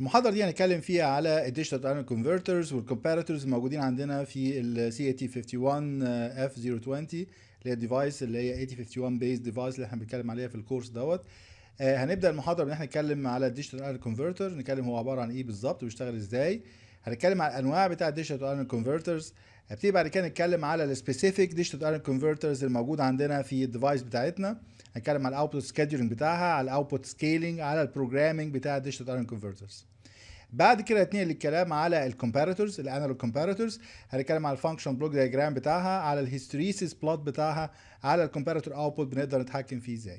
المحاضرة دي هنتكلم فيها على الديجيتال ايرون كونفرترز والكومباريتورز الموجودين عندنا في ال CAT51 F020 آه، اللي هي الديفايس اللي هي 8051 بيز ديفايس اللي احنا بنتكلم عليها في الكورس دوت آه، هنبدا المحاضرة ان احنا نتكلم على الديجيتال ايرون كونفرتر نتكلم هو عبارة عن ايه بالظبط وبيشتغل ازاي هنتكلم على الانواع بتاع الديجيتال ايرون كونفرترز هبتدي بعد كده نتكلم على السبيسيفيك ديجيتال ايرون كونفرترز الموجود عندنا في الديفايس بتاعتنا هنتكلم على الاوتبوت سكيدولينج بتاعها على الاوتبوت سكيلينج على البروجرامينج بتاع الديجيتال ايرون كونفرترز بعد كده هتنقل الكلام على الكومباريتورز الانالوج كومباريتورز هنتكلم على الفانكشن بلوك دايجرام بتاعها على الهيستريسيس بلوت بتاعها على الكومباريتور اوتبوت بنقدر نتحكم فيه ازاي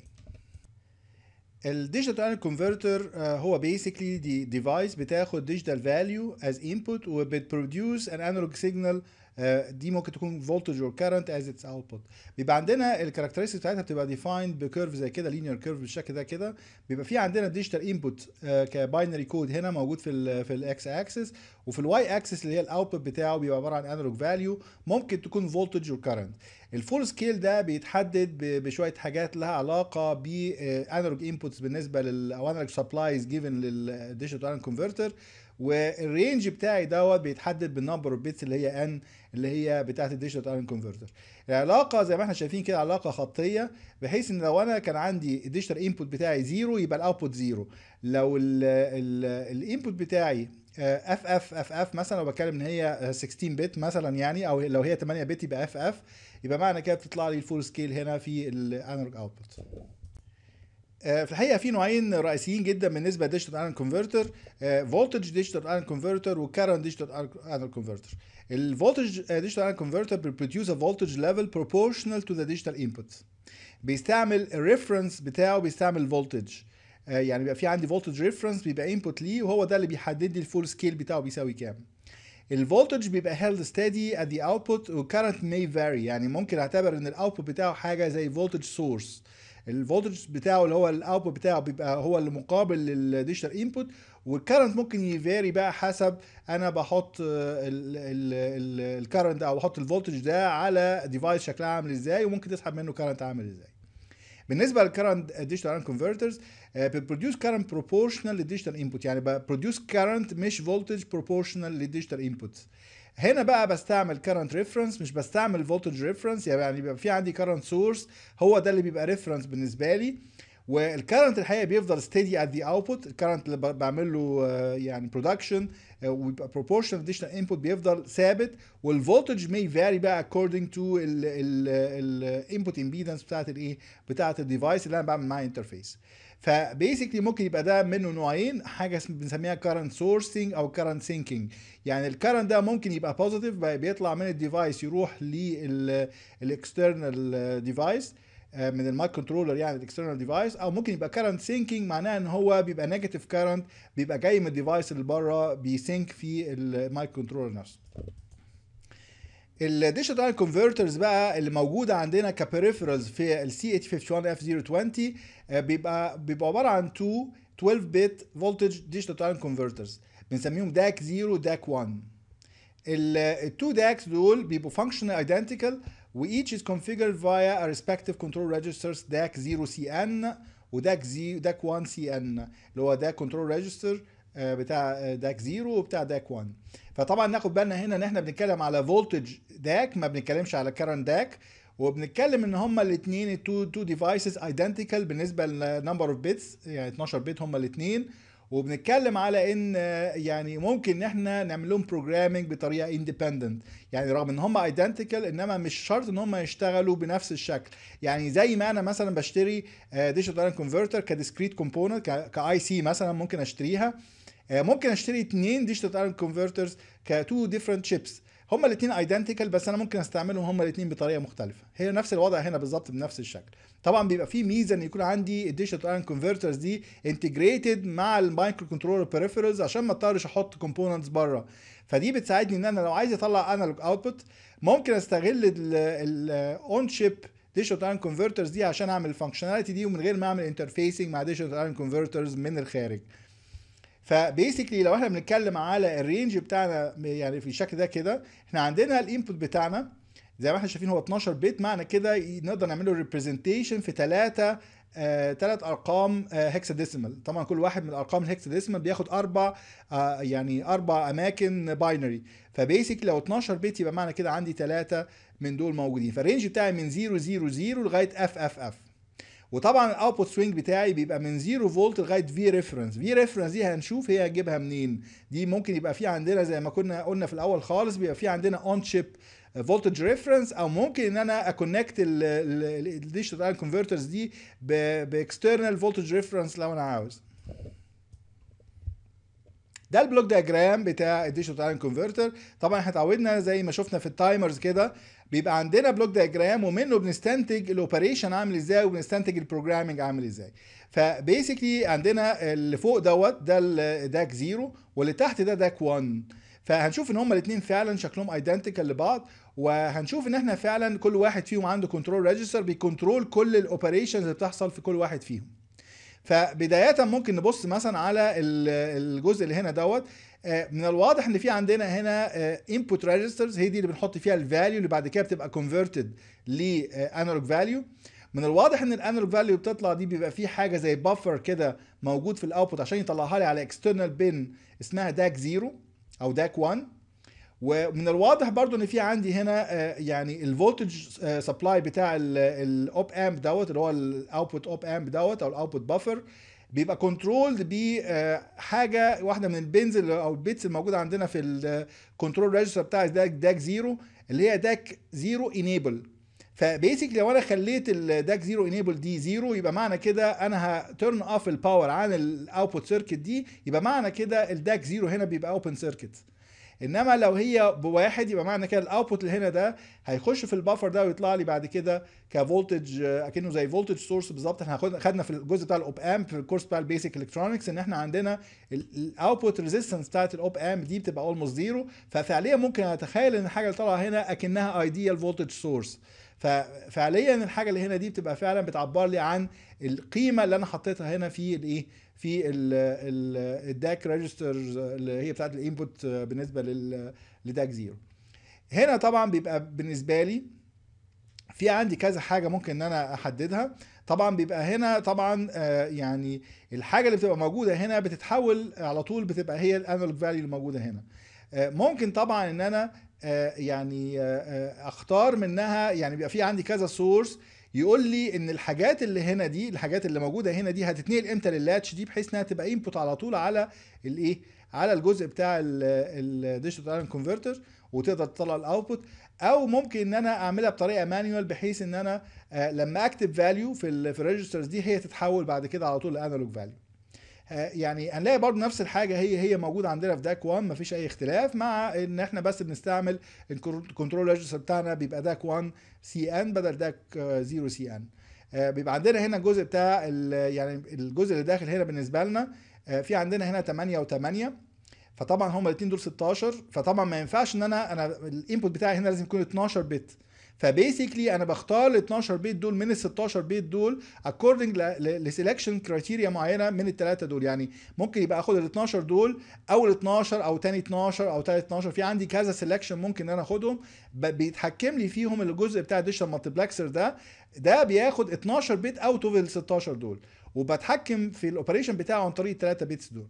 الديجيتال ايرون كونفرتر هو بيسكلي دي ديفايس بتاخد ديجيتال فاليو از انبوت وبتبروديوس ان انالوج سيجنال آه، دي ممكن تكون فولتج اور كارنت از اتس اوتبوت بيبقى عندنا الكاركترستكس بتاعتها بتبقى ديفايند بكيرف زي كده لينير كيرف بالشكل ده كده بيبقى في عندنا ديجيتال انبوت كباينري كود هنا موجود في الـ في الاكس اكسس وفي الواي اكسس اللي هي الاوتبوت بتاعه بيبقى عباره عن انالوج فاليو ممكن تكون فولتج اور كارنت الفول سكيل ده بيتحدد بشويه حاجات لها علاقه بانالوج انبوتس آه، بالنسبه لل او انالوج سبلايز جيفن للديجيتال كونفرتر والرينج بتاعي دوت بيتحدد بالنمبر اوف بيتس اللي هي ان اللي هي بتاعه الديجيتال ايرون كونفرتر العلاقه زي ما احنا شايفين كده علاقه خطيه بحيث ان لو انا كان عندي الديجيتال انبوت بتاعي زيرو يبقى الاوتبوت زيرو لو الانبوت بتاعي اف اف اف اف مثلا لو بتكلم ان هي 16 آه، بت مثلا يعني او لو هي 8 بت يبقى اف اف يبقى معنى كده بتطلع لي الفول سكيل هنا في الانالوج اوتبوت آه، في الحقيقه في نوعين رئيسيين جدا بالنسبه للديجيتال انال كونفرتر آه، فولتج ديجيتال انال كونفرتر وكارنت ديجيتال انال كونفرتر الفولتج آه، ديجيتال انال كونفرتر بيبروديوس ا فولتج ليفل بروبورشنال تو ذا ديجيتال انبوت بيستعمل الريفرنس بتاعه بيستعمل فولتج يعني بيبقى في عندي فولتج ريفرنس بيبقى انبوت ليه وهو ده اللي بيحدد لي الفول سكيل بتاعه بيساوي كام الفولتج بيبقى هيلد ستادي ات ذا اوتبوت وكارنت مي فاري يعني ممكن اعتبر ان الاوتبوت بتاعه حاجه زي فولتج سورس الفولتج بتاعه اللي هو الاوتبوت بتاعه بيبقى هو اللي مقابل للديجيتال انبوت والكرنت ممكن يفاري بقى حسب انا بحط الكرنت او بحط الفولتج ده على ديفايس شكلها عامل ازاي وممكن تسحب منه كرنت عامل ازاي بالنسبه للكرنت ديجيتال ان كونفرترز بتبروديوس كرنت بروبورشنال للديجيتال انبوت يعني ببروديوس كرنت مش فولتج بروبورشنال للديجيتال انبوتس هنا بقى بستعمل current reference مش بستعمل voltage reference يعني بيبقى في عندي current source هو ده اللي بيبقى reference بالنسبه لي والكرنت الحقيقه بيفضل steady at the output الكرنت اللي بعمل له آه، يعني production آه، ويبقى proportional additional input بيفضل ثابت والفولتج may vary بقى according to ال ال ال input impedance بتاعت الايه بتاعت الديفايس اللي انا بعمل معاه interface فبيسكلي ممكن يبقى ده منه نوعين حاجه بنسميها كارنت سورسنج او كارنت سينكينج يعني الكارنت ده ممكن يبقى بوزيتيف بيطلع من الديفايس يروح للاكسترنال آه، ديفايس من المايك كنترولر يعني الاكسترنال ديفايس او ممكن يبقى كارنت سينكينج معناها ان هو بيبقى نيجاتيف كارنت بيبقى جاي من الديفايس اللي بره بيسينك في المايك كنترولر نفسه الديجيتال كونفرترز بقى اللي موجوده عندنا كبريفرالز في السي 851 F020 بيبقى بيبقى عباره عن 2 12 بت فولتج ديجيتال كونفرترز بنسميهم داك 0 داك 1 ال 2 داكس دول بيبقوا فانكشنال ايدنتيكال و each is configured via a respective control registers DAC 0 CN و DAC, Z, DAC 1 CN اللي هو DAC control register آه، بتاع آه، DAC 0 وبتاع DAC 1 فطبعا ناخد بالنا هنا ان احنا بنتكلم على فولتج داك ما بنتكلمش على كارن داك وبنتكلم ان هما الاثنين التو تو ديفايسز ايدنتيكال بالنسبه لنمبر اوف بيتس يعني 12 بيت هما الاثنين وبنتكلم على ان يعني ممكن ان احنا نعمل لهم بروجرامنج بطريقه اندبندنت يعني رغم ان هما ايدنتيكال انما مش شرط ان هما يشتغلوا بنفس الشكل يعني زي ما انا مثلا بشتري ديجيتال كونفرتر كديسكريت كومبوننت كاي سي مثلا ممكن اشتريها آه، ممكن اشتري اثنين ديجيتال ايرون كونفرترز كتو ديفرنت شيبس هما الاثنين ايدنتيكال بس انا ممكن استعملهم هما الاثنين بطريقه مختلفه هي نفس الوضع هنا بالظبط بنفس الشكل طبعا بيبقى في ميزه ان يكون عندي الديجيتال ايرون كونفرترز دي انتجريتد مع المايكرو كنترولر بريفرز عشان ما اضطرش احط كومبوننتس بره فدي بتساعدني ان انا لو عايز اطلع انالوج اوتبوت ممكن استغل الاون شيب ديجيتال ايرون كونفرترز دي عشان اعمل الفانكشناليتي دي ومن غير ما اعمل انترفيسنج مع ديجيتال ايرون كونفرترز من الخارج فبيسكلي لو احنا بنتكلم على الرينج بتاعنا يعني في الشكل ده كده احنا عندنا الانبوت بتاعنا زي ما احنا شايفين هو 12 بت معنى كده نقدر نعمله ريبريزنتيشن في ثلاثه آه، ثلاث ارقام آه، ديسيمال طبعا كل واحد من الارقام ديسيمال بياخد اربع آه، يعني اربع اماكن باينري فبيسك لو 12 بت يبقى معنى كده عندي ثلاثه من دول موجودين فالرينج بتاعي من 000 لغايه اف اف اف وطبعا الاوتبوت سوينج بتاعي بيبقى من 0 فولت لغايه في ريفرنس في ريفرنس دي هنشوف هي هجيبها منين دي ممكن يبقى في عندنا زي ما كنا قلنا في الاول خالص بيبقى في عندنا اون شيب فولتج ريفرنس او ممكن ان انا اكونكت الديجيتال كونفرترز دي باكسترنال فولتج ريفرنس لو انا عاوز ده البلوك دياجرام بتاع الديجيتال تايم كونفرتر طبعا احنا اتعودنا زي ما شفنا في التايمرز كده بيبقى عندنا بلوك دياجرام ومنه بنستنتج الاوبريشن عامل ازاي وبنستنتج البروجرامنج عامل ازاي فبيسكلي عندنا اللي فوق دوت ده داك زيرو واللي تحت ده داك 1 فهنشوف ان هما الاثنين فعلا شكلهم ايدنتيكال لبعض وهنشوف ان احنا فعلا كل واحد فيهم عنده كنترول ريجستر بيكنترول كل الاوبريشنز اللي بتحصل في كل واحد فيهم فبدايه ممكن نبص مثلا على الجزء اللي هنا دوت آه، من الواضح ان في عندنا هنا انبوت آه، ريجسترز هي دي اللي بنحط فيها الفاليو اللي بعد كده بتبقى كونفرتد لانالوج فاليو من الواضح ان الانالوج فاليو بتطلع دي بيبقى فيه حاجه زي بافر كده موجود في الاوتبوت عشان يطلعها لي على اكسترنال بن اسمها داك 0 او داك 1 ومن الواضح برضو ان في عندي هنا آه، يعني الفولتج سبلاي آه، بتاع الاوب امب دوت اللي هو الاوتبوت اوب امب دوت او الاوتبوت بافر بيبقى كنترولد بحاجه آه، واحده من البنز او البيتس الموجوده عندنا في الكنترول ريجستر بتاع داك داك زيرو اللي هي داك زيرو انيبل فبيسك لو انا خليت الداك زيرو انيبل دي زيرو يبقى معنى كده انا هترن اوف الباور عن الاوتبوت سيركت دي يبقى معنى كده الداك زيرو هنا بيبقى اوبن سيركت انما لو هي بواحد يبقى معنى كده الاوتبوت اللي هنا ده هيخش في البافر ده ويطلع لي بعد كده كفولتج اكنه زي فولتج سورس بالظبط احنا خدنا في الجزء بتاع الاوب امب في الكورس بتاع البيسك الكترونكس ان احنا عندنا الاوتبوت ريزيستنس بتاعت الاوب امب دي بتبقى اولموست زيرو ففعليا ممكن اتخيل ان الحاجه اللي طالعه هنا اكنها ايديال فولتج سورس ففعليا الحاجه اللي هنا دي بتبقى فعلا بتعبر لي عن القيمه اللي انا حطيتها هنا في الايه في الداك ريجسترز اللي هي بتاعت الانبوت بالنسبه لداك زيرو هنا طبعا بيبقى بالنسبه لي في عندي كذا حاجه ممكن ان انا احددها طبعا بيبقى هنا طبعا آه، يعني الحاجه اللي بتبقى موجوده هنا بتتحول على طول بتبقى هي الانالوج فاليو الموجوده هنا آه، ممكن طبعا ان انا آه، يعني آه، آه، اختار منها يعني بيبقى في عندي كذا سورس يقول لي ان الحاجات اللي هنا دي الحاجات اللي موجوده هنا دي هتتنقل امتى لللاتش دي بحيث انها تبقى انبوت على طول على الايه على الجزء بتاع الديجيتال كونفرتر وتقدر تطلع الاوتبوت او ممكن ان انا اعملها بطريقه مانيوال بحيث ان انا لما اكتب فاليو في الريجسترز دي هي تتحول بعد كده على طول لانالوج فاليو آه، يعني هنلاقي برضو نفس الحاجه هي هي موجوده عندنا في داك 1 مفيش اي اختلاف مع ان احنا بس بنستعمل الكنترول ريجستر بتاعنا بيبقى داك 1 سي ان بدل داك 0 سي ان بيبقى عندنا هنا الجزء بتاع آه، يعني الجزء اللي داخل هنا بالنسبه لنا آه، في عندنا هنا 8 و8 فطبعا هما الاثنين دول 16 فطبعا ما ينفعش ان انا انا الانبوت بتاعي هنا لازم يكون 12 بت فبيسكلي انا بختار ال 12 بيت دول من ال 16 بيت دول اكوردنج لسelection كرايتيريا معينه من الثلاثه دول يعني ممكن يبقى اخد ال 12 دول اول 12 او ثاني 12 او ثالث 12 في عندي كذا سيلكشن ممكن ان انا اخدهم بيتحكم لي فيهم الجزء بتاع الديجيتال مالتيبلكسر ده ده بياخد 12 بيت اوت اوف ال 16 دول وبتحكم في الاوبريشن بتاعه عن طريق الثلاثه بيتس دول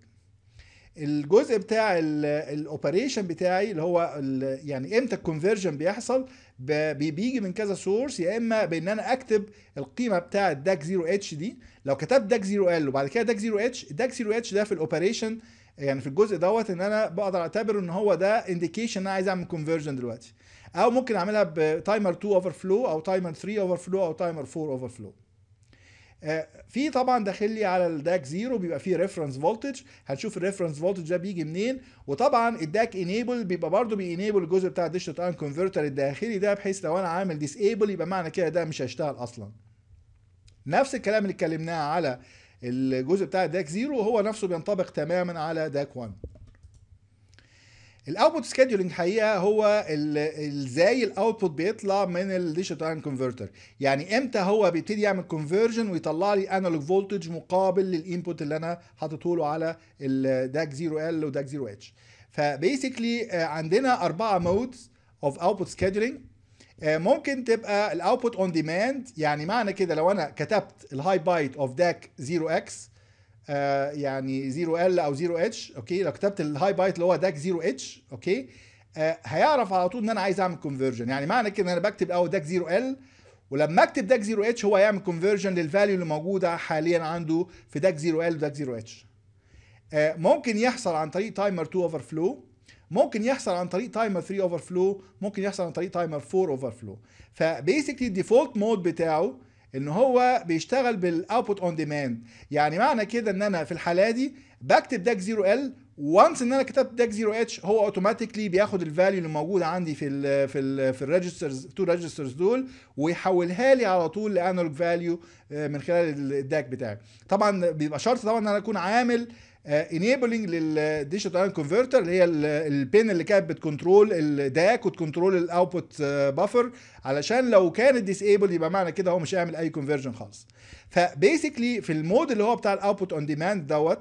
الجزء بتاع الاوبريشن بتاعي اللي هو يعني امتى الكونفرجن بيحصل بيجي من كذا سورس يا اما بان انا اكتب القيمه بتاع داك 0 اتش دي لو كتبت داك 0 ال وبعد كده داك 0 اتش داك 0 اتش ده في الاوبريشن يعني في الجزء دوت ان انا بقدر اعتبره ان هو ده انديكيشن انا عايز اعمل كونفرجن دلوقتي او ممكن اعملها بتايمر 2 اوفر فلو او تايمر 3 اوفر فلو او تايمر 4 اوفر فلو آه، في طبعا داخل لي على الداك زيرو بيبقى فيه ريفرنس فولتج هنشوف الريفرنس فولتج ده بيجي منين وطبعا الداك انيبل بيبقى برده بينيبل الجزء بتاع الديجيتال ان كونفرتر الداخلي ده بحيث لو انا عامل ديسيبل يبقى معنى كده ده مش هيشتغل اصلا نفس الكلام اللي اتكلمناه على الجزء بتاع الداك زيرو هو نفسه بينطبق تماما على داك 1 الاوتبوت سكيدولينج حقيقه هو ازاي الاوتبوت بيطلع من الديجيتال ايرن كونفرتر يعني امتى هو بيبتدي يعمل كونفرجن ويطلع لي انالوج فولتج مقابل للانبوت اللي انا حاططه له على الداك 0 ال وداك 0 اتش فبيسكلي عندنا اربعه مودز اوف اوتبوت سكيدولينج ممكن تبقى الاوتبوت اون ديماند يعني معنى كده لو انا كتبت الهاي بايت اوف داك 0 اكس آه، يعني 0 ال او 0 اتش اوكي لو كتبت الهاي بايت اللي هو داك 0 اتش اوكي آه، هيعرف على طول ان انا عايز اعمل كونفرجن يعني معنى كده ان انا بكتب او داك 0 ال ولما اكتب داك 0 اتش هو هيعمل كونفرجن للفاليو اللي موجوده حاليا عنده في داك 0 ال وداك 0 اتش آه، ممكن يحصل عن طريق تايمر 2 اوفر فلو ممكن يحصل عن طريق تايمر 3 اوفر فلو ممكن يحصل عن طريق تايمر 4 اوفر فلو فبيسكلي الديفولت مود بتاعه ان هو بيشتغل بالاوتبوت اون ديماند يعني معنى كده ان انا في الحاله دي بكتب داك 0 ال وانس ان انا كتبت داك 0 اتش هو اوتوماتيكلي بياخد الفاليو اللي موجوده عندي في الـ في الـ في الريجسترز تو ريجسترز دول ويحولها لي على طول لانالوج آه، فاليو من خلال الداك بتاعي طبعا بيبقى شرط طبعا ان انا اكون عامل انيبلنج للديجيتال ان كونفرتر اللي هي البين اللي كانت بتكنترول الداك وتكنترول الاوتبوت آه، بافر علشان لو كانت ديسيبل يبقى معنى كده هو مش هيعمل اي كونفرجن خالص فبيسكلي في المود اللي هو بتاع الاوتبوت اون ديماند دوت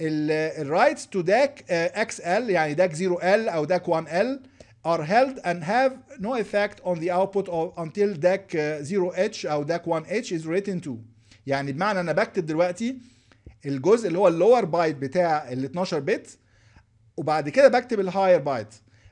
الرايتس تو داك اكس ال آه، يعني داك 0 ال او داك 1 ال are held and have no effect on the output of until DAC 0H آه، او DAC 1H is written to يعني بمعنى انا بكتب دلوقتي الجزء اللي هو اللور بايت بتاع ال 12 بت وبعد كده بكتب الهاير بايت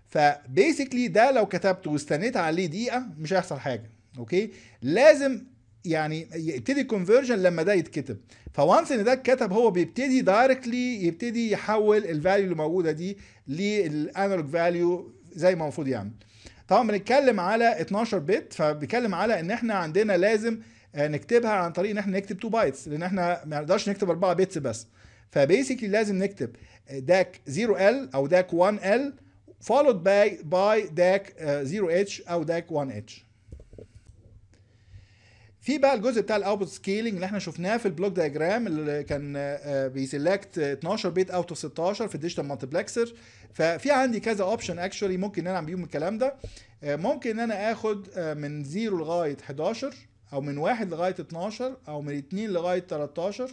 فبيسكلي ده لو كتبته واستنيت عليه دقيقه مش هيحصل حاجه اوكي لازم يعني يبتدي الكونفرجن لما ده يتكتب فوانس ان ده اتكتب هو بيبتدي دايركتلي يبتدي يحول الفاليو اللي موجوده دي للانالوج فاليو زي ما المفروض يعمل طبعا بنتكلم على 12 بت فبيتكلم على ان احنا عندنا لازم آه، نكتبها عن طريق ان احنا نكتب 2 بايتس لان احنا ما نقدرش نكتب 4 بيتس بس فبيسكلي لازم نكتب آه، داك 0 ال او داك 1 ال followed by باي داك 0 آه، اتش او داك 1 اتش في بقى الجزء بتاع الاوتبوت سكيلينج اللي احنا شفناه في البلوك دايجرام اللي كان بيسلكت 12 بيت اوت اوف 16 في الديجيتال مالتبلكسر ففي عندي كذا اوبشن اكشولي ممكن ان انا اعمل بيهم الكلام ده ممكن ان انا اخد من 0 لغايه 11 او من 1 لغاية 12 او من 2 لغاية 13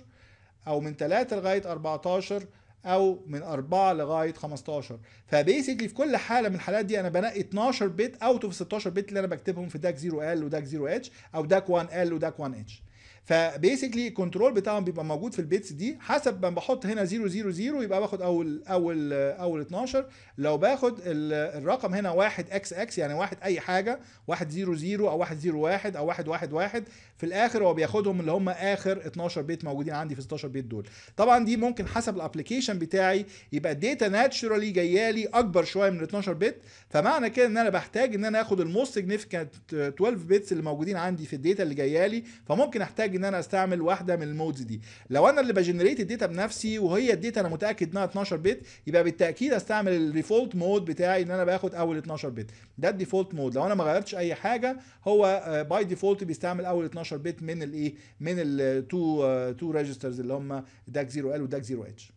او من 3 لغاية 14 او من 4 لغايه 15 فبيسكلي في كل حاله من الحالات دي انا بنقي 12 بت اوت اوف 16 بت اللي انا بكتبهم في داك 0 ال وداك 0 اتش او داك 1 ال وداك 1 اتش فبيسكلي الكنترول بتاعهم بيبقى موجود في البيتس دي حسب ما بحط هنا 0 0 0 يبقى باخد اول اول اول 12 لو باخد الرقم هنا 1 اكس اكس يعني واحد اي حاجه 1 0 0 او 1 0 1 او 1 1 1 في الاخر هو بياخدهم اللي هم اخر 12 بيت موجودين عندي في 16 بيت دول طبعا دي ممكن حسب الابلكيشن بتاعي يبقى الداتا ناتشورالي جايه لي اكبر شويه من 12 بيت فمعنى كده ان انا بحتاج ان انا اخد الموست سيجنيفيكانت 12 بيتس اللي موجودين عندي في الداتا اللي جايه لي فممكن احتاج ان انا استعمل واحده من المودز دي لو انا اللي بجنريت الداتا بنفسي وهي الداتا انا متاكد انها 12 بيت يبقى بالتاكيد استعمل الريفولت مود بتاعي ان انا باخد اول 12 بيت ده الديفولت مود لو انا ما غيرتش اي حاجه هو باي آه، ديفولت بيستعمل اول 12 12 بت من الايه من التو تو ريجسترز آه، اللي هم داك 0 ال وداك 0 اتش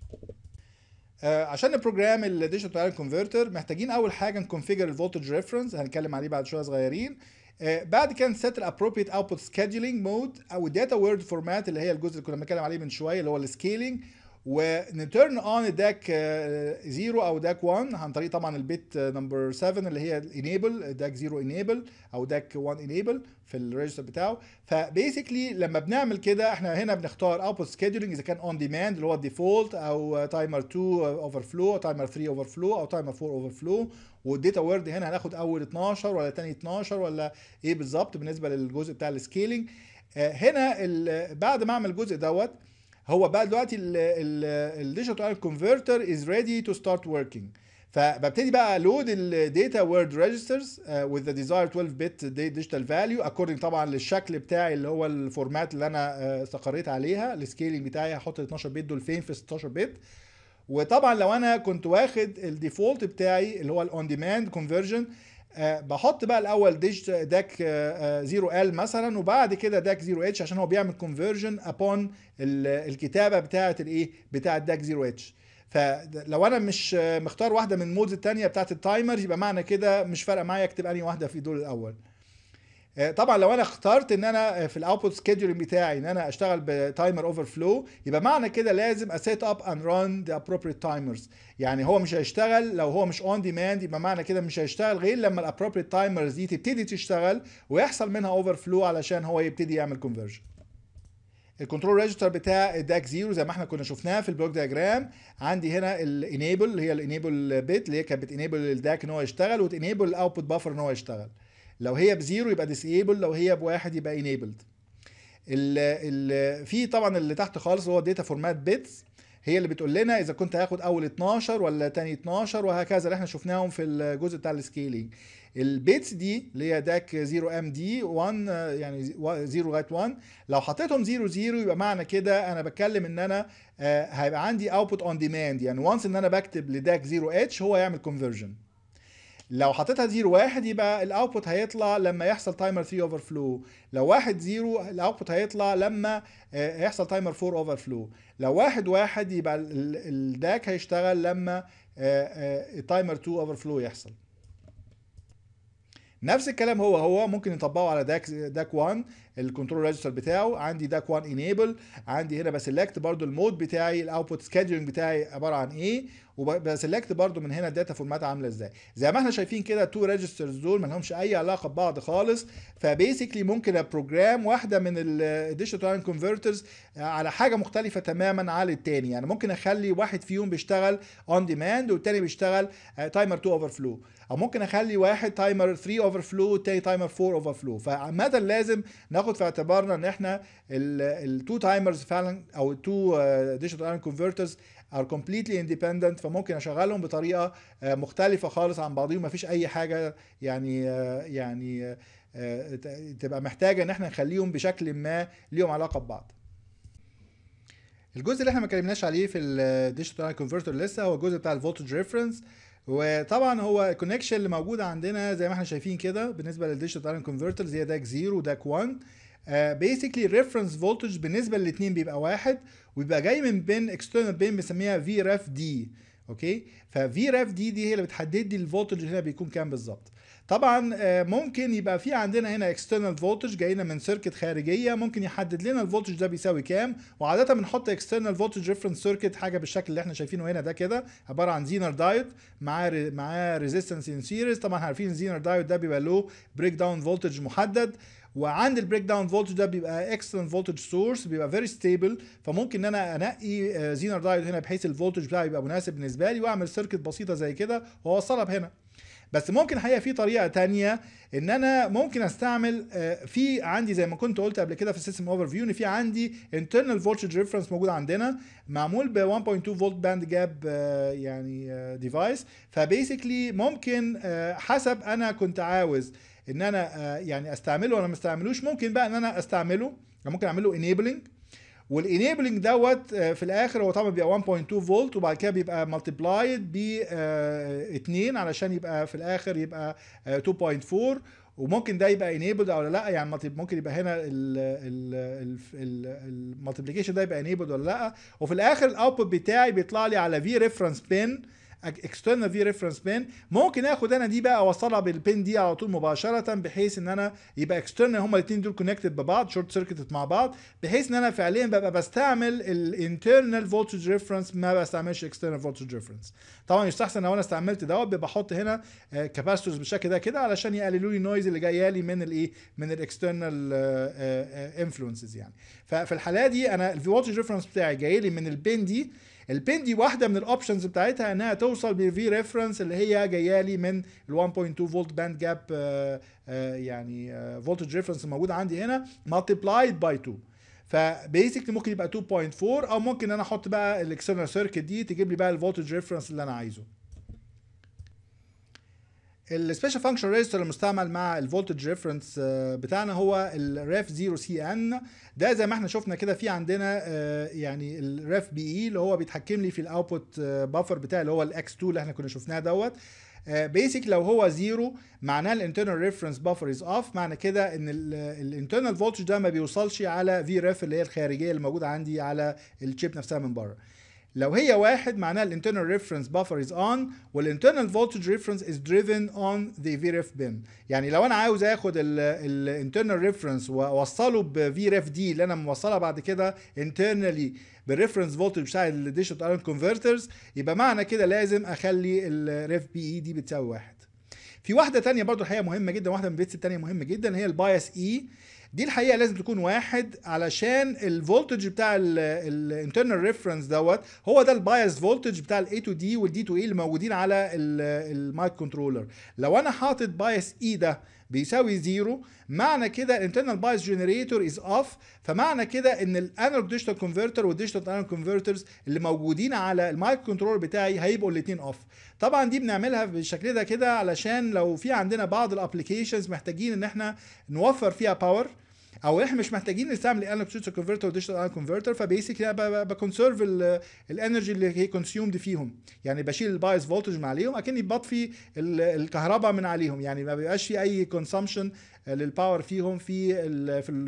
آه، عشان نبروجرام الديجيتال ايرون كونفرتر محتاجين اول حاجه نكونفيجر الفولتج ريفرنس هنتكلم عليه بعد شويه صغيرين آه، بعد كده نسيت الابروبريت اوتبوت سكيدجلينج مود او الداتا وورد فورمات اللي هي الجزء اللي كنا بنتكلم عليه من شويه اللي هو السكيلينج ونترن اون داك 0 او داك 1 عن طريق طبعا البيت نمبر uh, 7 اللي هي انيبل داك 0 انيبل او داك 1 انيبل في الريجستر بتاعه فبيسكلي لما بنعمل كده احنا هنا بنختار اوبوت سكيدولينج اذا كان اون ديماند اللي هو الديفولت او تايمر 2 اوفر فلو او تايمر 3 اوفر فلو او تايمر 4 اوفر فلو والديتا وورد هنا هناخد اول 12 ولا ثاني 12 ولا ايه بالظبط بالنسبه للجزء بتاع السكيلينج آه، هنا بعد ما اعمل الجزء دوت هو بقى دلوقتي الديجيتال ايون كونفرتر از ريدي تو ستارت وركينج فببتدي بقى لود الداتا وورد ريجسترز وذ ذا ديزاير 12 بت ديجيتال فاليو اكوردنج طبعا للشكل بتاعي اللي هو الفورمات اللي انا uh, استقريت عليها السكيلنج بتاعي هحط 12 بت دول فين في 16 بت وطبعا لو انا كنت واخد الديفولت بتاعي اللي هو الاون ديماند كونفرجن آه، بحط بقى الاول ديجيت داك 0 آه، ال آه، مثلا وبعد كده داك 0 اتش عشان هو بيعمل كونفرجن ابون الكتابه بتاعه الايه بتاعه داك 0 اتش فلو انا مش مختار واحده من المودز الثانيه بتاعه التايمر يبقى معنى كده مش فارقه معايا اكتب انهي واحده في دول الاول آه، طبعا لو انا اخترت ان انا آه، في الاوتبوت سكيدجول بتاعي ان انا اشتغل بتايمر اوفر فلو يبقى معنى كده لازم اسيت اب اند ران ذا ابروبريت تايمرز يعني هو مش هيشتغل لو هو مش اون ديماند يبقى معنى كده مش هيشتغل غير لما الابروبريت تايمرز دي تبتدي تشتغل ويحصل منها اوفر فلو علشان هو يبتدي يعمل كونفرجن الكنترول ريجستر بتاع الداك زيرو زي ما احنا كنا شفناه في البلوك دياجرام عندي هنا الانيبل اللي هي الانيبل بيت اللي هي كانت بتنيبل الداك ان هو يشتغل وتنيبل الاوتبوت بافر ان هو يشتغل لو هي بزيرو يبقى ديسيبل لو هي بواحد يبقى انيبلد ال ال في طبعا اللي تحت خالص هو داتا فورمات بيتس هي اللي بتقول لنا اذا كنت هاخد اول 12 ولا تاني 12 وهكذا اللي احنا شفناهم في الجزء بتاع السكيلينج البيتس دي اللي هي داك 0 ام دي 1 يعني 0 لغايه 1 لو حطيتهم 0 0 يبقى معنى كده انا بتكلم ان انا آه، هيبقى عندي اوتبوت اون ديماند يعني وانس ان انا بكتب لداك 0 اتش هو يعمل كونفرجن لو حطيتها 0 1 يبقى الاوتبوت هيطلع لما يحصل تايمر 3 اوفر فلو لو 1 0 الاوتبوت هيطلع لما آه، يحصل تايمر 4 اوفر فلو لو 1 1 يبقى الداك هيشتغل لما تايمر 2 اوفر فلو يحصل نفس الكلام هو هو ممكن نطبقه على داك داك 1 الكنترول ريجستر بتاعه عندي داك 1 انيبل عندي هنا بسلكت برده المود بتاعي الاوتبوت سكيدجولنج بتاعي عباره عن ايه وبسلكت برده من هنا الداتا فورمات عامله ازاي زي ما احنا شايفين كده التو ريجسترز دول ما لهمش اي علاقه ببعض خالص فبيسكلي ممكن ابروجرام واحده من الديجيتال تايم كونفرترز على حاجه مختلفه تماما عن الثاني يعني ممكن اخلي واحد فيهم بيشتغل اون ديماند والثاني بيشتغل تايمر 2 اوفر فلو او ممكن اخلي واحد تايمر 3 اوفر فلو والثاني تايمر 4 اوفر فلو فعامه لازم ناخد في اعتبارنا ان احنا التو تايمرز فعلا او التو ديجيتال ايرون كونفرترز ار كومبليتلي اندبندنت فممكن اشغلهم بطريقه آه، مختلفه خالص عن بعضهم مفيش اي حاجه يعني آه، يعني آه، تبقى محتاجه ان احنا نخليهم بشكل ما ليهم علاقه ببعض الجزء اللي احنا ما اتكلمناش عليه في الديجيتال كونفرتر لسه هو الجزء بتاع الفولتج ريفرنس وطبعا هو الكونكشن اللي موجود عندنا زي ما احنا شايفين كده بالنسبه للديجيتال ايرون كونفرترز هي داك 0 وداك 1 بيسكلي الريفرنس فولتج بالنسبه للاثنين بيبقى واحد ويبقى جاي من بين اكسترنال بين بنسميها في ريف دي اوكي ففي ريف دي دي هي اللي بتحدد لي الفولتج هنا بيكون كام بالظبط طبعا آه، ممكن يبقى في عندنا هنا اكسترنال فولتج جاي لنا من سيركت خارجيه ممكن يحدد لنا الفولتج ده بيساوي كام وعاده بنحط اكسترنال فولتج ريفرنس سيركت حاجه بالشكل اللي احنا شايفينه هنا ده كده عباره عن زينر دايت معاه معاه ريزيستنس ان سيريز طبعا عارفين زينر دايت ده بيبقى له بريك داون فولتج محدد وعند البريك داون فولتج ده بيبقى اكسترنال فولتج سورس بيبقى فيري ستيبل فممكن ان انا انقي زينر آه، دايت هنا بحيث الفولتج بتاعه يبقى مناسب بالنسبه لي واعمل سيركت بسيطه زي كده واوصلها بهنا بس ممكن حقيقه في طريقه تانية ان انا ممكن استعمل آه، في عندي زي ما كنت قلت قبل كده في السيستم اوفر فيو ان في عندي انترنال فولتج ريفرنس موجود عندنا معمول ب 1.2 فولت باند جاب يعني ديفايس آه، فبيسكلي ممكن آه، حسب انا كنت عاوز ان انا يعني استعمله ولا ما استعملوش ممكن بقى ان انا استعمله ممكن اعمله انيبلنج والانيبلنج دوت آه، في الاخر هو طبعا بيبقى 1.2 فولت وبعد كده بيبقى ملتبلايد ب 2 آه، علشان يبقى في الاخر يبقى 2.4 آه، وممكن ده يبقى انيبلد او لا يعني ممكن يبقى هنا المالتيبليكيشن ده يبقى انيبلد ولا لا وفي الاخر الاوتبوت بتاعي بيطلع لي على في ريفرنس بين اكسترنال في ريفرنس بين ممكن اخد انا دي بقى اوصلها بالبين دي على طول مباشره بحيث ان انا يبقى اكسترنال هما الاثنين دول كونكتد ببعض شورت سيركتد مع بعض بحيث ان انا فعليا ببقى بستعمل الانترنال فولتج ريفرنس ما بستعملش اكسترنال فولتج ريفرنس طبعا يستحسن لو انا استعملت دوت ببقى احط هنا كاباسيتورز آه، بالشكل ده كده علشان يقللوا لي النويز اللي جايه لي من الايه من الاكسترنال انفلونسز آه، آه، يعني ففي الحاله دي انا الفولتج ريفرنس بتاعي جاي لي من البين دي البين دي واحده من الاوبشنز بتاعتها انها توصل بالفي ريفرنس اللي هي جايه لي من ال 1.2 فولت باند جاب يعني فولتج ريفرنس الموجوده عندي هنا مالتيبلايد باي 2 فبيسكلي ممكن يبقى 2.4 او ممكن انا احط بقى الاكسترنال سيركت دي تجيب لي بقى الفولتج ريفرنس اللي انا عايزه السبيشال فانكشن ريجستر المستعمل مع الفولتج ريفرنس آه، بتاعنا هو الريف 0 سي ان ده زي ما احنا شفنا كده في عندنا آه، يعني الريف بي اي اللي هو بيتحكم لي في الاوتبوت آه، بافر بتاعي اللي هو الاكس 2 اللي احنا كنا شفناه دوت بيسك لو هو زيرو معناه الانترنال ريفرنس بافر از اوف معنى كده ان الانترنال فولتج ده ما بيوصلش على في ريف اللي هي الخارجيه اللي موجوده عندي على الشيب نفسها من بره لو هي واحد معناها الانترنال ريفرنس بافر از اون والانترنال فولتج ريفرنس از دريفن اون ذا في ريف بن يعني لو انا عاوز اخد الانترنال ريفرنس واوصله بفي ريف دي اللي انا موصلها بعد كده انترنالي بالريفرنس فولتج بتاع الديجيتال iron كونفرترز يبقى معنى كده لازم اخلي الريف بي اي دي بتساوي واحد في واحده تانية برضو الحقيقه مهمه جدا واحده من البيتس التانية مهمه جدا هي البايس اي e. دي الحقيقه لازم تكون واحد علشان الفولتج بتاع الانترنال ريفرنس دوت هو ده البايس فولتج بتاع الاي تو دي والدي تو اي اللي موجودين على المايك كنترولر لو انا حاطط بايس اي e ده بيساوي زيرو معنى كده الانترنال بايس جنريتور از اوف فمعنى كده ان الانالوج ديجيتال كونفرتر والديجيتال انالوج كونفرترز اللي موجودين على المايكرو كنترول بتاعي هيبقوا الاثنين اوف طبعا دي بنعملها بالشكل ده كده علشان لو في عندنا بعض الابلكيشنز محتاجين ان احنا نوفر فيها باور او احنا مش محتاجين نستعمل الانالوج كونفرتر وديجيتال انالوج كونفرتر فبيسكلي بكونسيرف الانرجي اللي هي كونسيومد فيهم يعني بشيل البايس فولتج من عليهم اكني بطفي الكهرباء من عليهم يعني ما بيبقاش في اي كونسامشن للباور فيهم في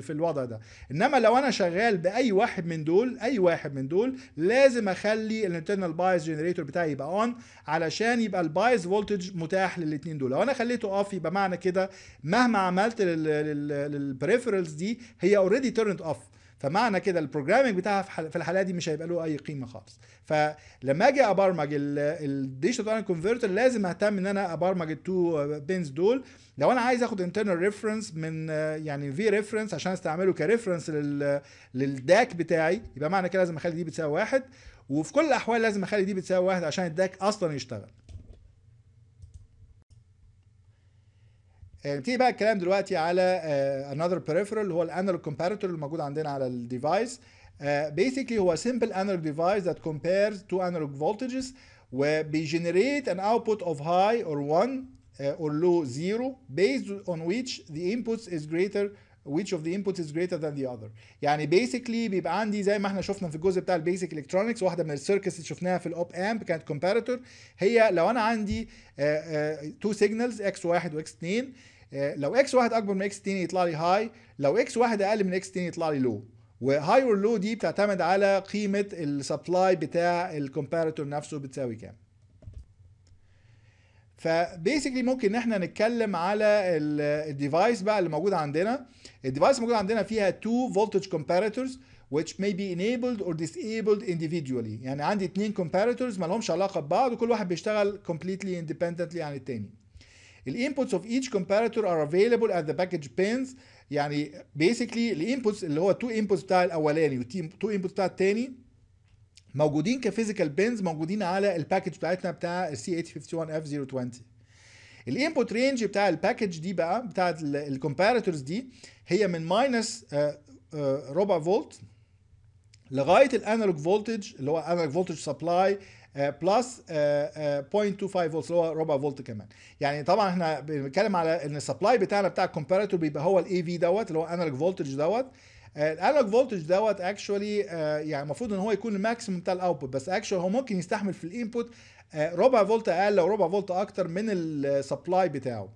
في, الوضع ده انما لو انا شغال باي واحد من دول اي واحد من دول لازم اخلي الانترنال بايز جنريتور بتاعي يبقى اون علشان يبقى البايز فولتج متاح للاثنين دول لو انا خليته اوف يبقى معنى كده مهما عملت للبريفرلز دي هي اوريدي تيرنت اوف فمعنى كده البروجرامنج بتاعها في الحاله دي مش هيبقى له اي قيمه خالص فلما اجي ابرمج الديجيتال كونفرتر لازم اهتم ان انا ابرمج التو بينز دول لو انا عايز اخد انترنال ريفرنس من يعني في ريفرنس عشان استعمله كريفرنس للداك بتاعي يبقى معنى كده لازم اخلي دي بتساوي واحد وفي كل الاحوال لازم اخلي دي بتساوي واحد عشان الداك اصلا يشتغل نبتدي آه، بقى الكلام دلوقتي على انذر آه، peripheral هو الانالوج كومباريتور الموجود عندنا على الديفايس آه، بيسكلي هو simple analog device that compares two analog voltages وبيجنريت an output of high or 1 or low 0 based on which the inputs is greater which of the inputs is greater than the other يعني basically بيبقى عندي زي ما احنا شفنا في الجزء بتاع البيسك الكترونكس واحده من السيركتس اللي شفناها في الاوب امب كانت كومباريتور هي لو انا عندي تو سيجنالز اكس 1 واكس 2 آه، لو اكس واحد اكبر من اكس تاني يطلع لي هاي لو اكس واحد اقل من اكس تاني يطلع لي لو وهاي اور لو دي بتعتمد على قيمه السبلاي بتاع الكومباريتور نفسه بتساوي كام فبيسكلي ممكن ان احنا نتكلم على الديفايس بقى اللي موجود عندنا الديفايس موجود عندنا فيها تو فولتج كومباريتورز which may be enabled or disabled individually يعني عندي اتنين comparators ما لهمش علاقه ببعض وكل واحد بيشتغل completely independently عن التاني الانبوتس اوف ايتش كومباريتور ار افيلبل ات ذا باكج بينز يعني بيسكلي الانبوتس اللي هو التو انبوتس بتاع الاولاني والتو انبوتس بتاع الثاني موجودين كفيزيكال بينز موجودين على الباكج بتاعتنا بتاع السي 851 اف 020 الانبوت رينج بتاع الباكج دي بقى بتاعت الكومباريتورز دي هي من ماينس آه، آه، ربع فولت لغايه الانالوج فولتج اللي هو انالوج فولتج سبلاي بلس 0.25 فولت اللي هو ربع فولت كمان يعني طبعا احنا بنتكلم على ان السبلاي بتاعنا بتاع الكومباريتور بيبقى هو الاي في دوت اللي هو انالوج فولتج دوت الانالوج آه، فولتج دوت اكشولي آه، يعني المفروض ان هو يكون الماكسيمم بتاع الاوتبوت بس اكشولي هو ممكن يستحمل في الانبوت آه، ربع فولت اقل او ربع فولت اكتر من السبلاي بتاعه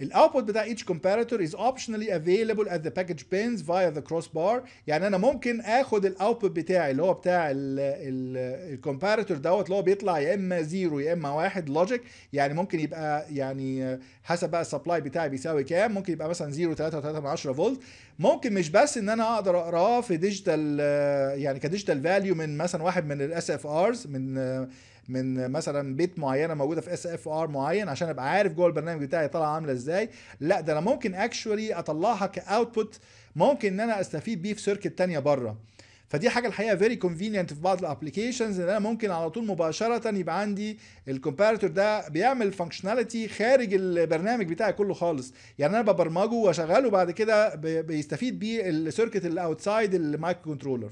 الاوتبوت بتاع each comparator is optionally available at the package pins via the crossbar يعني انا ممكن اخد الاوتبوت بتاعي اللي هو بتاع الكومباريتور دوت اللي هو بيطلع يا اما زيرو يا اما واحد لوجيك يعني ممكن يبقى يعني حسب بقى السبلاي بتاعي بيساوي كام ممكن يبقى مثلا 0 3.3 فولت ممكن مش بس ان انا اقدر اقراه في ديجيتال يعني كديجيتال فاليو من مثلا واحد من الاس اف ارز من من مثلا بيت معينه موجوده في اس اف ار معين عشان ابقى عارف جوه البرنامج بتاعي طالعه عامله ازاي لا ده انا ممكن اكشولي اطلعها كاوتبوت ممكن ان انا استفيد بيه في سيركت تانية بره فدي حاجه الحقيقه فيري كونفينينت في بعض الابلكيشنز ان انا ممكن على طول مباشره يبقى عندي الكومباريتور ده بيعمل فانكشناليتي خارج البرنامج بتاعي كله خالص يعني انا ببرمجه واشغله بعد كده بيستفيد بيه السيركت اللي اوتسايد المايكرو كنترولر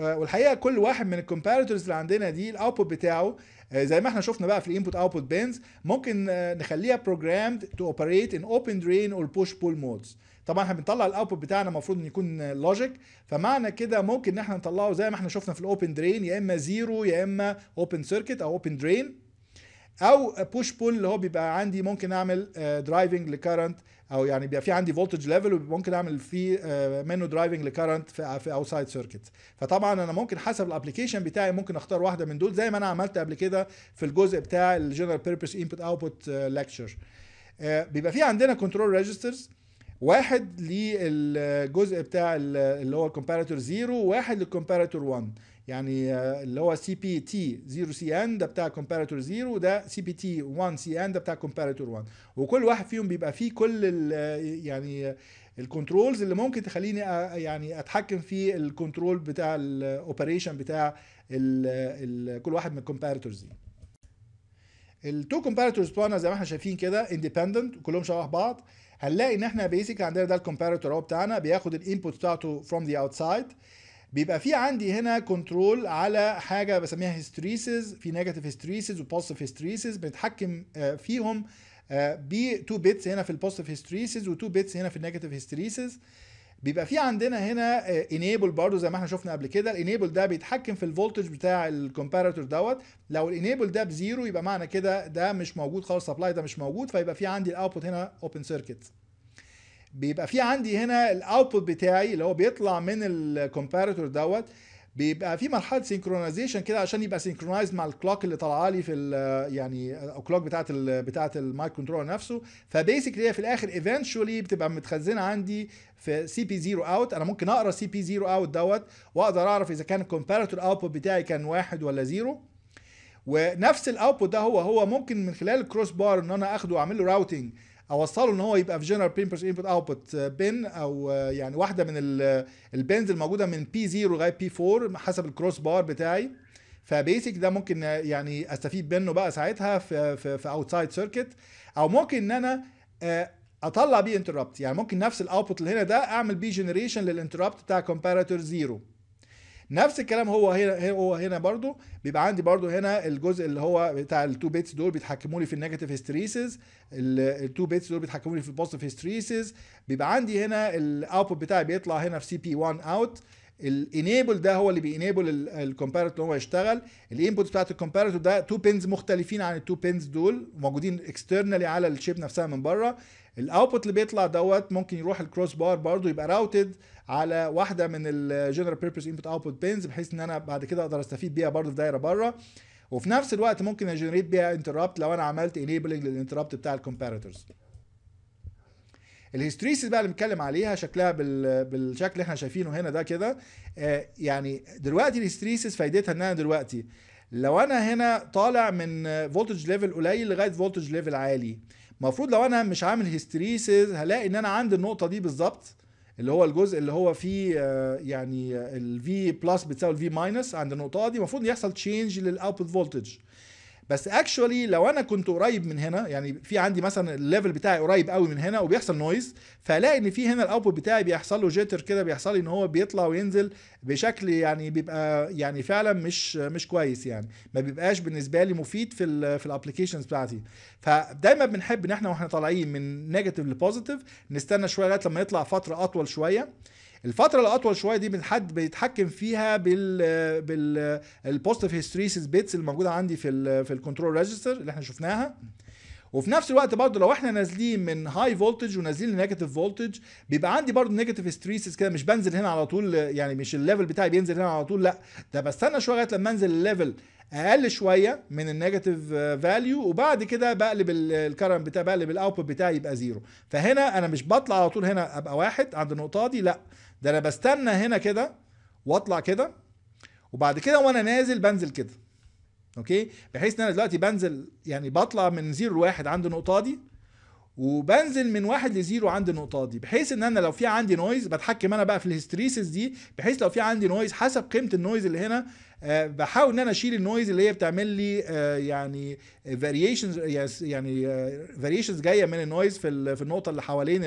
آه، والحقيقه كل واحد من الكومباريتورز اللي عندنا دي الاوتبوت بتاعه آه، زي ما احنا شفنا بقى في الانبوت اوتبوت بينز ممكن آه، نخليها بروجرامد تو اوبريت ان اوبن درين اور بوش بول مودز طبعا احنا بنطلع الاوتبوت بتاعنا المفروض ان يكون لوجيك فمعنى كده ممكن ان احنا نطلعه زي ما احنا شفنا في الاوبن درين يا اما زيرو يا اما اوبن سيركت او اوبن درين او بوش بول اللي هو بيبقى عندي ممكن اعمل درايفنج آه، لكرنت او يعني بيبقى في عندي فولتج ليفل وممكن اعمل في آه، منه درايفنج لكرنت في آه، في اوتسايد سيركت فطبعا انا ممكن حسب الابلكيشن بتاعي ممكن اختار واحده من دول زي ما انا عملت قبل كده في الجزء بتاع الجنرال بيربس انبوت اوتبوت ليكتشر بيبقى في عندنا كنترول ريجسترز واحد للجزء بتاع اللي هو الكومباريتور 0 وواحد للكومباريتور 1 يعني آه، اللي هو سي بي تي 0 سي ان ده بتاع كومباريتور 0 وده سي بي تي 1 سي ان ده بتاع كومباريتور 1 وكل واحد فيهم بيبقى فيه كل آه، يعني آه، الكنترولز اللي ممكن تخليني يعني اتحكم في الكنترول بتاع الاوبريشن بتاع الـ الـ كل واحد من الكومباريتورز دي التو كومباريتورز بتوعنا زي ما احنا شايفين كده اندبندنت كلهم شبه بعض هنلاقي ان احنا بيسك عندنا ده الكومباريتور اهو بتاعنا بياخد الانبوت بتاعته فروم ذا اوتسايد بيبقى في عندي هنا كنترول على حاجه بسميها هيستريسز في نيجاتيف هيستريسز وبوزيتيف هيستريسز بنتحكم آه، فيهم ب 2 بيتس هنا في البوزيتيف هيستريسز و2 بيتس هنا في النيجاتيف هيستريسز بيبقى في عندنا هنا انيبل آه، برضو زي ما احنا شفنا قبل كده الانيبل ده بيتحكم في الفولتج بتاع الكومباراتور دوت لو الانيبل ده بزيرو يبقى معنى كده ده مش موجود خالص سبلاي ده مش موجود فيبقى في عندي الاوتبوت هنا اوبن سيركت بيبقى في عندي هنا الاوتبوت بتاعي اللي هو بيطلع من الكومباريتور دوت بيبقى في مرحله سينكرونايزيشن كده عشان يبقى سينكرونايز مع الكلوك اللي طالعه لي في الـ يعني الكلوك بتاعه بتاعه المايك كنترولر نفسه فبيسكلي هي في الاخر ايفينشولي بتبقى متخزنه عندي في سي بي 0 اوت انا ممكن اقرا سي بي 0 اوت دوت واقدر اعرف اذا كان الكومباريتور اوتبوت بتاعي كان واحد ولا زيرو ونفس الاوتبوت ده هو هو ممكن من خلال الكروس بار ان انا اخده واعمل له راوتنج اوصله ان هو يبقى في جنرال بين بيرس انبوت اوتبوت بين او آه، يعني واحده من آه، البنز الموجوده من بي 0 لغايه بي 4 حسب الكروس بار بتاعي فبيسك ده ممكن آه، يعني استفيد منه بقى ساعتها في في, في اوتسايد سيركت او ممكن ان انا اطلع بيه انتربت يعني ممكن نفس الاوتبوت اللي هنا ده اعمل بيه جنريشن للانتربت بتاع كومباراتور 0 نفس الكلام هو هنا هو هنا برضو بيبقى عندي برضو هنا الجزء اللي هو بتاع التو بيتس دول بيتحكموا لي في النيجاتيف هيستريسز التو بيتس دول بيتحكموا لي في البوزيتيف هيستريسز بيبقى عندي هنا الاوتبوت بتاعي بيطلع هنا في سي بي 1 اوت الانيبل ده هو اللي بينيبل الكومباريتور ان هو يشتغل الانبوت بتاعت الكومباريتور ده تو بينز مختلفين عن التو بينز دول موجودين اكسترنالي على الشيب نفسها من بره الاوتبوت اللي بيطلع دوت ممكن يروح الكروس بار برضه يبقى راوتد على واحده من الجنرال بيربز انبوت اوتبوت بينز بحيث ان انا بعد كده اقدر استفيد بيها برضه في دايره بره وفي نفس الوقت ممكن اجنريت بيها انتربت لو انا عملت انيبلنج للانتربت بتاع الكومباريتورز الهيستوريسيس بقى اللي بنتكلم عليها شكلها بالشكل اللي احنا شايفينه هنا ده كده آه، يعني دلوقتي الهيستوريسيس فايدتها ان انا دلوقتي لو انا هنا طالع من فولتج ليفل قليل لغايه فولتج ليفل عالي المفروض لو انا مش عامل هيستريس هلاقي ان انا عند النقطه دي بالظبط اللي هو الجزء اللي هو فيه آه، يعني آه، الفي بلس بتساوي الفي ماينس عند النقطه دي المفروض يحصل تشينج للاوتبوت فولتج بس اكشولي لو انا كنت قريب من هنا يعني في عندي مثلا الليفل بتاعي قريب قوي من هنا وبيحصل نويز فالاقي ان في هنا الاوتبوت بتاعي بيحصل له جيتر كده بيحصل لي ان هو بيطلع وينزل بشكل يعني بيبقى يعني فعلا مش مش كويس يعني ما بيبقاش بالنسبه لي مفيد في الـ في الابلكيشنز بتاعتي فدايما بنحب ان احنا واحنا طالعين من نيجاتيف لبوزيتيف نستنى شويه لغايه لما يطلع فتره اطول شويه الفتره الاطول شويه دي حد بيتحكم فيها بال بالبوزيتيف هيستريسيس بيتس اللي موجوده عندي في الـ في الكنترول ريجستر اللي احنا شفناها وفي نفس الوقت برضه لو احنا نازلين من هاي فولتج ونازلين لنيجاتيف فولتج بيبقى عندي برضه نيجاتيف ستريسز كده مش بنزل هنا على طول يعني مش الليفل بتاعي بينزل هنا على طول لا ده بستنى شويه لغايه لما انزل الليفل اقل شويه من النيجاتيف آه، فاليو وبعد كده بقلب الكرنت بتاعي بقلب الاوتبوت بتاعي يبقى زيرو فهنا انا مش بطلع على طول هنا ابقى واحد عند النقطه دي لا ده انا بستنى هنا كده واطلع كده وبعد كده وانا نازل بنزل كده اوكي بحيث ان انا دلوقتي بنزل يعني بطلع من زيرو لواحد عند النقطه دي وبنزل من واحد لزيرو عند النقطه دي بحيث ان انا لو في عندي نويز بتحكم انا بقى في الهستريسيس دي بحيث لو في عندي نويز حسب قيمه النويز اللي هنا آه، بحاول ان انا اشيل النويز اللي هي بتعمل لي آه، يعني فاريشنز يعني فاريشنز آه، جايه من النويز في في النقطه اللي حوالين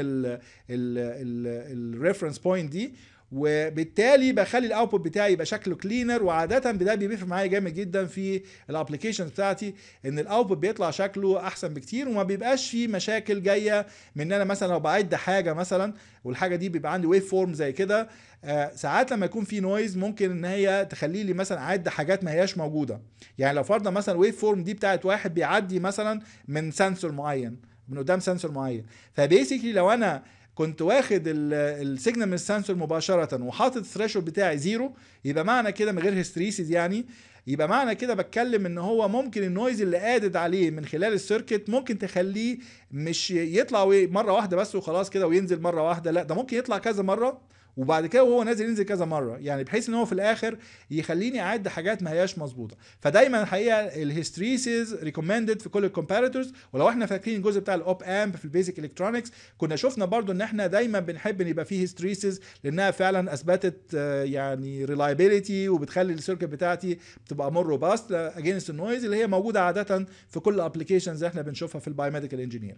الريفرنس بوينت دي وبالتالي بخلي الاوتبوت بتاعي يبقى شكله كلينر وعاده ده بيفرق معايا جامد جدا في الابلكيشن بتاعتي ان الاوتبوت بيطلع شكله احسن بكتير وما بيبقاش فيه مشاكل جايه من ان انا مثلا لو بعد حاجه مثلا والحاجه دي بيبقى عندي ويف فورم زي كده آه، ساعات لما يكون في نويز ممكن ان هي تخلي لي مثلا اعد حاجات ما هياش موجوده يعني لو فرضنا مثلا ويف فورم دي بتاعت واحد بيعدي مثلا من سنسور معين من قدام سنسور معين فبيسكلي لو انا كنت واخد السيجنال من السنسور مباشره وحاطط الثريشولد بتاعي زيرو يبقى معنى كده من غير هيستريسيز يعني يبقى معنى كده بتكلم ان هو ممكن النويز اللي قادد عليه من خلال السيركت ممكن تخليه مش يطلع مره واحده بس وخلاص كده وينزل مره واحده لا ده ممكن يطلع كذا مره وبعد كده وهو نازل ينزل كذا مره يعني بحيث ان هو في الاخر يخليني اعد حاجات ما هياش مظبوطه فدايما الحقيقه الهيستريسيز ريكومندد في كل الكومباريتورز ولو احنا فاكرين الجزء بتاع الاوب امب في البيزك الكترونكس كنا شفنا برضو ان احنا دايما بنحب ان يبقى فيه هيستريسيز لانها فعلا اثبتت آه، يعني ريلايبيليتي وبتخلي السيركت بتاعتي بتبقى مور روباست اجينست النويز اللي هي موجوده عاده في كل الابلكيشنز احنا بنشوفها في البايوميديكال انجينيرنج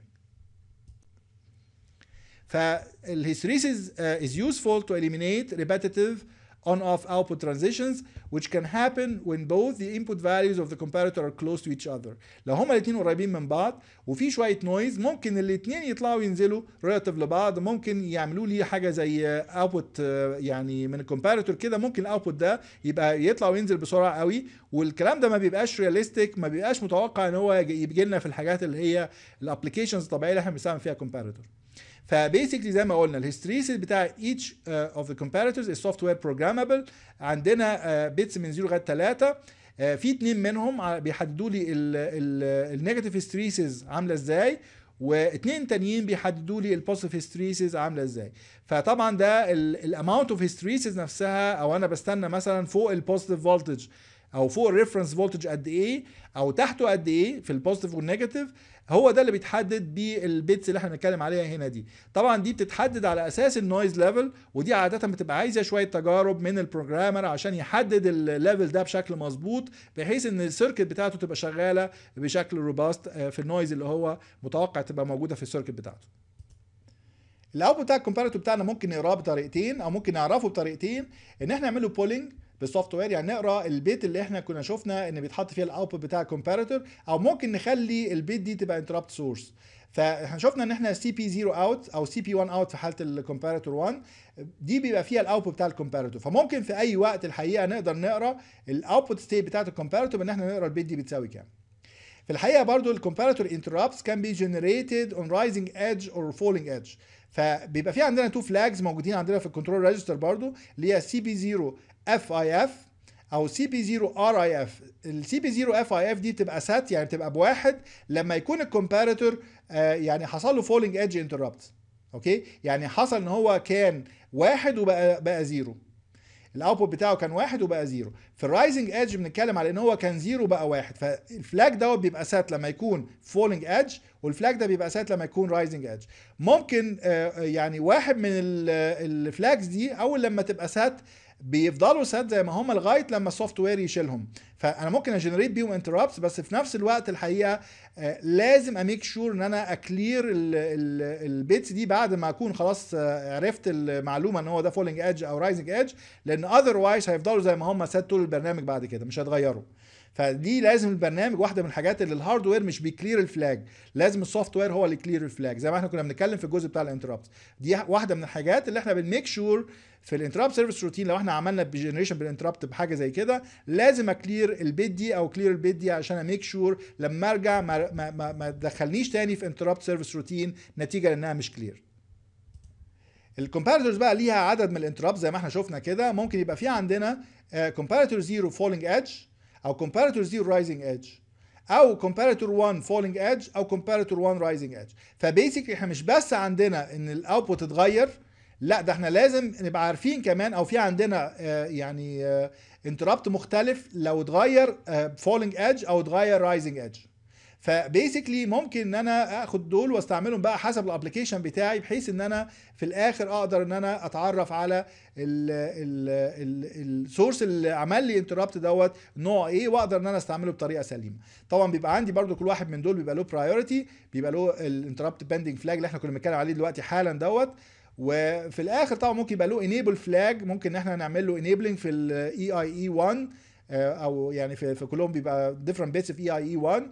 فالهيستريسيس از يوزفول تو اليمينيت ريبيتيتيف on-off output transitions which can happen when both the input values of the comparator are close to each other لو هما الاثنين قريبين من بعض وفي شويه نويز ممكن الاثنين يطلعوا ينزلوا ريلاتيف لبعض ممكن يعملوا لي حاجه زي اوتبوت آه، آه، يعني من الكومباريتور كده ممكن الاوتبوت ده يبقى يطلع وينزل بسرعه قوي والكلام ده ما بيبقاش رياليستيك ما بيبقاش متوقع ان هو يجي لنا في الحاجات اللي هي الابلكيشنز الطبيعيه اللي احنا بنستعمل فيها كومباريتور فبيسكلي زي ما قلنا الهستريسيس بتاع ايتش اوف ذا كومباريتورز السوفت وير بروجرامبل عندنا بيتس uh, من 0 لغايه 3 uh, في اتنين منهم بيحددوا لي النيجاتيف هيستريسيس عامله ازاي واثنين تانيين بيحددوا لي البوزيتيف هيستريسيس عامله ازاي فطبعا ده الاماونت اوف هيستريسيس نفسها او انا بستنى مثلا فوق البوزيتيف فولتج او فوق الريفرنس فولتج قد ايه او تحته قد ايه في البوزيتيف والنيجاتيف هو ده اللي بيتحدد بالبيتس اللي احنا بنتكلم عليها هنا دي طبعا دي بتتحدد على اساس النويز ليفل ودي عاده بتبقى عايزه شويه تجارب من البروجرامر عشان يحدد الليفل ده بشكل مظبوط بحيث ان السيركت بتاعته تبقى شغاله بشكل روباست آه، في النويز اللي هو متوقع تبقى موجوده في السيركت بتاعته الاوت بتاع الكومباريتور بتاعنا ممكن نقراه بطريقتين او ممكن نعرفه بطريقتين ان احنا نعمله بولينج بالسوفت وير يعني نقرا البيت اللي احنا كنا شفنا ان بيتحط فيها الاوتبوت بتاع الكومباريتور او ممكن نخلي البيت دي تبقى انتربت سورس فاحنا شفنا ان احنا سي بي 0 اوت او سي بي 1 اوت في حاله الكومباريتور 1 دي بيبقى فيها الاوتبوت بتاع الكومباريتور فممكن في اي وقت الحقيقه نقدر نقرا الاوتبوت ستيت بتاعه الكومباريتور ان احنا نقرا البيت دي بتساوي كام في الحقيقه برضو الكومباريتور انتربتس كان بي جينيريتد اون رايزنج ايدج اور فولينج ايدج فبيبقى في عندنا تو فلاجز موجودين عندنا في الكنترول ريجستر برضو اللي هي سي بي 0 اف اي اف او سي بي 0 ار اي اف السي بي 0 اف اي اف دي تبقى سات يعني تبقى بواحد لما يكون الكومباريتور آه، يعني حصل له فولينج ايدج انتربت اوكي يعني حصل ان هو كان واحد وبقى بقى زيرو الاوتبوت بتاعه كان واحد وبقى زيرو في الرايزنج ايدج بنتكلم على ان هو كان زيرو بقى واحد فالفلاج دوت بيبقى سات لما يكون فولينج ايدج والفلاج ده بيبقى سات لما يكون رايزنج ايدج ممكن آه، يعني واحد من الفلاجز دي اول لما تبقى سات بيفضلوا سات زي ما هم لغايه لما السوفت وير يشيلهم فانا ممكن اجنريت بيهم انتربتس بس في نفس الوقت الحقيقه آه، لازم اميك شور ان انا اكلير البيتس دي بعد ما اكون خلاص آه، عرفت المعلومه ان هو ده فولينج ايدج او رايزنج ايدج لان اذروايز هيفضلوا زي ما هم سات طول البرنامج بعد كده مش هيتغيروا فدي لازم البرنامج واحده من الحاجات اللي الهاردوير مش بيكلير الفلاج لازم السوفت وير هو اللي كلير الفلاج زي ما احنا كنا بنتكلم في الجزء بتاع الانتربت دي واحده من الحاجات اللي احنا بنميك شور في الانتربت سيرفيس روتين لو احنا عملنا بجنريشن بالانتربت بحاجه زي كده لازم اكلير البيت دي او كلير البيت دي عشان اميك شور لما ارجع ما ما ما, ما تدخلنيش تاني في انتربت سيرفيس روتين نتيجه لانها مش كلير الكومباريتورز بقى ليها عدد من الانتربت زي ما احنا شفنا كده ممكن يبقى في عندنا كومباريتور زيرو فولينج ايدج او comparator 0 رايزنج ايدج او comparator 1 falling edge او comparator 1 rising edge فبيسكلي احنا مش بس عندنا ان الاوتبوت اتغير لا ده احنا لازم نبقى عارفين كمان او في عندنا آه، يعني انتربت آه، مختلف لو اتغير فولينج آه، falling edge او اتغير rising edge فبيسكلي ممكن ان انا اخد دول واستعملهم بقى حسب الابلكيشن بتاعي بحيث ان انا في الاخر اقدر ان انا اتعرف على السورس اللي عمل لي انتربت دوت نوع ايه واقدر ان انا استعمله بطريقه سليمه طبعا بيبقى عندي برده كل واحد من دول بيبقى له برايورتي بيبقى له الانتربت بندنج فلاج اللي احنا كنا بنتكلم عليه دلوقتي حالا دوت وفي الاخر طبعا ممكن يبقى له انيبل فلاج ممكن ان احنا نعمل له انيبلنج في الاي اي اي 1 او يعني في, كلهم بيبقى ديفرنت بيتس في اي اي اي 1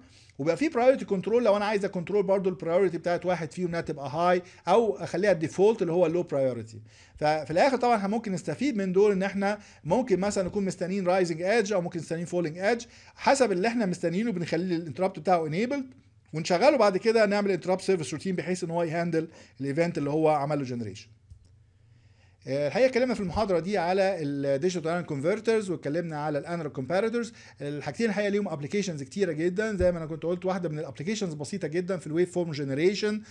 وبقى في برايورتي كنترول لو انا عايز اكنترول برضو البرايورتي بتاعت واحد فيهم انها تبقى هاي او اخليها الديفولت اللي هو اللو برايورتي ففي الاخر طبعا احنا ممكن نستفيد من دول ان احنا ممكن مثلا نكون مستنيين رايزنج ايدج او ممكن مستنيين فولينج ايدج حسب اللي احنا مستنيينه بنخلي الانتربت بتاعه انيبلد ونشغله بعد كده نعمل انتربت سيرفيس روتين بحيث ان هو يهاندل الايفنت اللي هو عمل له جنريشن آه، الحقيقه اتكلمنا في المحاضره دي على الديجيتال انالوج كونفرترز واتكلمنا على الانالوج كومباريتورز الحاجتين الحقيقه ليهم ابلكيشنز كتيره جدا زي ما انا كنت قلت واحده من الابلكيشنز بسيطه جدا في الويف فورم جنريشن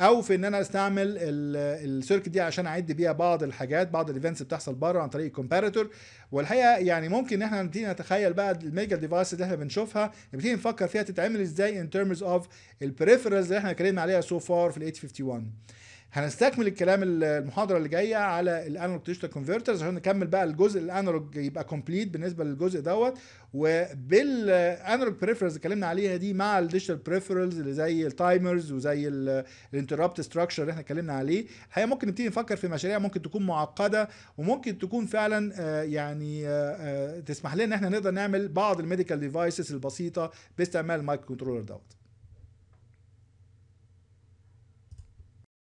او في ان انا استعمل السيركت دي عشان اعد بيها بعض الحاجات بعض الايفنتس بتحصل بره عن طريق الكومباريتور والحقيقه يعني ممكن ان احنا نبتدي نتخيل بقى الميجا ديفايس اللي احنا بنشوفها نبتدي نفكر فيها تتعمل ازاي ان ترمز اوف البريفرالز اللي احنا اتكلمنا عليها سو so فار في ال 851 هنستكمل الكلام المحاضره اللي جايه على الانالوج ديجيتال كونفرترز عشان نكمل بقى الجزء الانالوج يبقى كومبليت بالنسبه للجزء دوت وبالانالوج بريفرنس اللي اتكلمنا عليها دي مع الديجيتال بريفرنس اللي زي التايمرز وزي الانتربت ستراكشر اللي احنا اتكلمنا عليه هي ممكن نبتدي نفكر في مشاريع ممكن تكون معقده وممكن تكون فعلا آه، يعني آه، آه، تسمح لنا ان احنا نقدر نعمل بعض الميديكال ديفايسز البسيطه باستعمال المايكرو كنترولر دوت